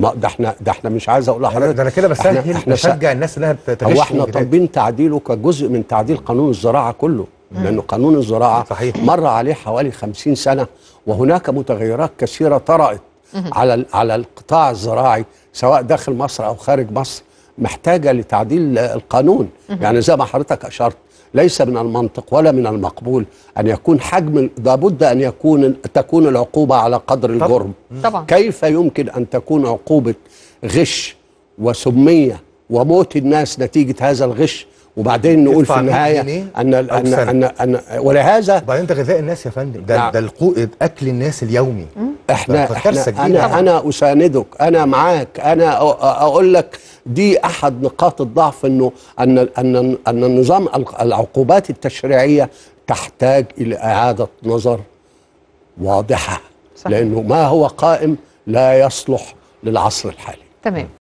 ما ده احنا ده احنا مش عايز اقول لحضرتك ده انا كده بسهل بشجع الناس انها تغش هو احنا طالبين تعديله كجزء من تعديل قانون الزراعه كله مم. لانه قانون الزراعه صحيح. مر عليه حوالي 50 سنه وهناك متغيرات كثيره طرات على على القطاع الزراعي سواء داخل مصر او خارج مصر محتاجه لتعديل القانون يعني زي ما حضرتك اشرت ليس من المنطق ولا من المقبول ان يكون حجم لابد ان يكون تكون العقوبه على قدر الجرم طبعا كيف يمكن ان تكون عقوبه غش وسميه وموت الناس نتيجه هذا الغش وبعدين نقول في النهايه ان ان ان, أن, ولهذا وبعدين ده غذاء الناس يا فندم ده, نعم. ده اكل الناس اليومي احنا, احنا انا انا اساندك انا معاك انا اقول لك دي احد نقاط الضعف انه ان ان ان النظام العقوبات التشريعيه تحتاج الى اعاده نظر واضحه صحيح. لانه ما هو قائم لا يصلح للعصر الحالي تمام